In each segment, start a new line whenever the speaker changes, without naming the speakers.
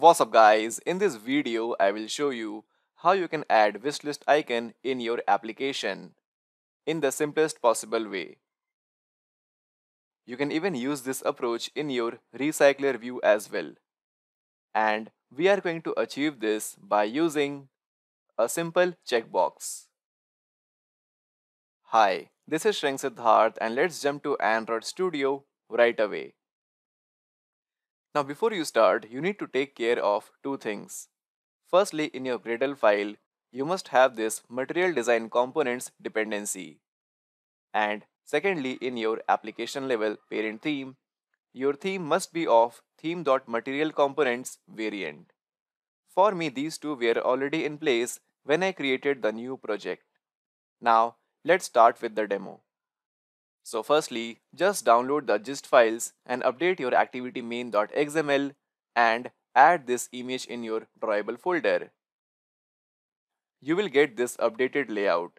What's up guys, in this video I will show you how you can add wishlist icon in your application in the simplest possible way. You can even use this approach in your recycler view as well. And we are going to achieve this by using a simple checkbox. Hi, this is Shrink Siddharth and let's jump to Android Studio right away. Now before you start, you need to take care of two things. Firstly, in your Gradle file, you must have this material design components dependency. And secondly, in your application level parent theme, your theme must be of theme.materialComponents variant. For me, these two were already in place when I created the new project. Now, let's start with the demo. So firstly, just download the gist files and update your activity main.xml and add this image in your drawable folder. You will get this updated layout.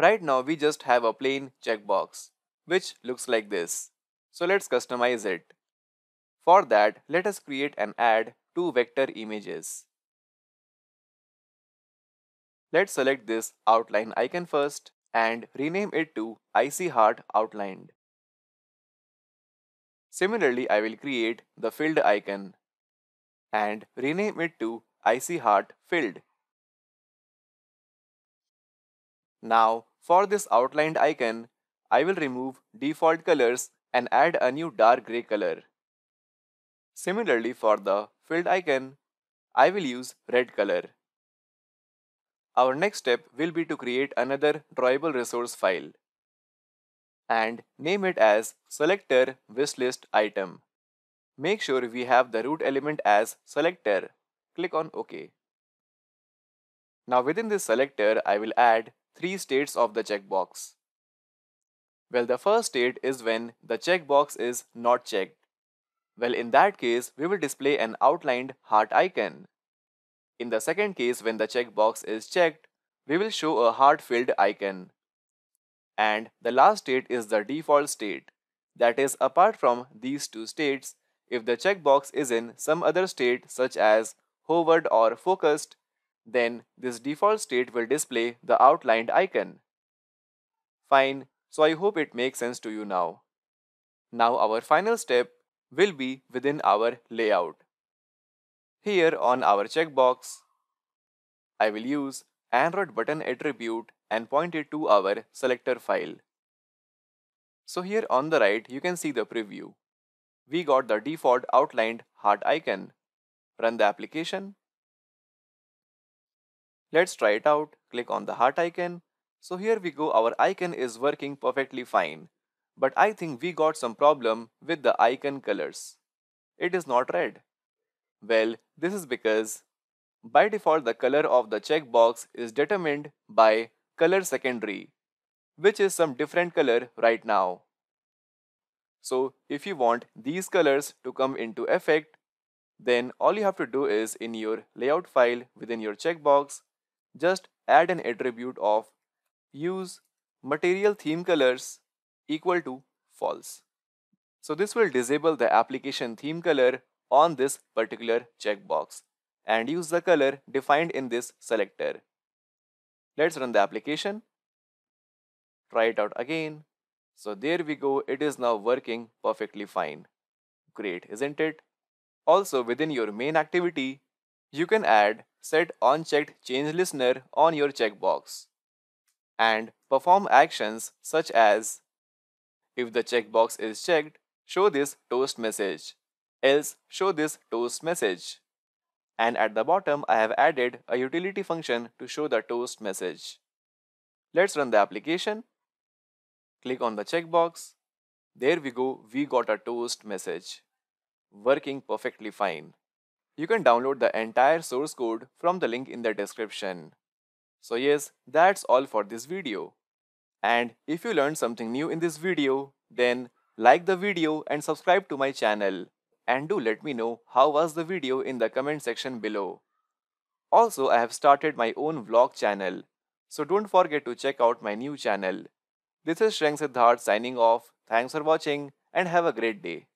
Right now we just have a plain checkbox, which looks like this. So let's customize it. For that, let us create and add two vector images. Let's select this outline icon first and rename it to IC Heart Outlined. Similarly, I will create the filled icon and rename it to IC Heart Filled. Now, for this outlined icon, I will remove default colors and add a new dark gray color. Similarly, for the filled icon, I will use red color. Our next step will be to create another drawable resource file and name it as selector wishlist item. Make sure we have the root element as selector. Click on OK. Now within this selector, I will add three states of the checkbox. Well, the first state is when the checkbox is not checked. Well, in that case, we will display an outlined heart icon. In the second case, when the checkbox is checked, we will show a hard-filled icon. And the last state is the default state. That is, apart from these two states, if the checkbox is in some other state such as hovered or focused, then this default state will display the outlined icon. Fine, so I hope it makes sense to you now. Now our final step will be within our layout. Here on our checkbox, I will use Android button attribute and point it to our selector file. So here on the right, you can see the preview. We got the default outlined heart icon. Run the application. Let's try it out. Click on the heart icon. So here we go, our icon is working perfectly fine. But I think we got some problem with the icon colors. It is not red. Well, this is because by default the color of the checkbox is determined by color secondary, which is some different color right now. So if you want these colors to come into effect, then all you have to do is in your layout file within your checkbox, just add an attribute of use material theme colors equal to false. So this will disable the application theme color on this particular checkbox and use the color defined in this selector. Let's run the application. Try it out again. So there we go, it is now working perfectly fine. Great, isn't it? Also within your main activity, you can add set unchecked change listener on your checkbox and perform actions such as if the checkbox is checked, show this toast message else show this toast message. And at the bottom, I have added a utility function to show the toast message. Let's run the application. Click on the checkbox. There we go, we got a toast message. Working perfectly fine. You can download the entire source code from the link in the description. So yes, that's all for this video. And if you learned something new in this video, then like the video and subscribe to my channel. And do let me know how was the video in the comment section below. Also, I have started my own vlog channel. So don't forget to check out my new channel. This is Shreng Siddharth signing off. Thanks for watching and have a great day.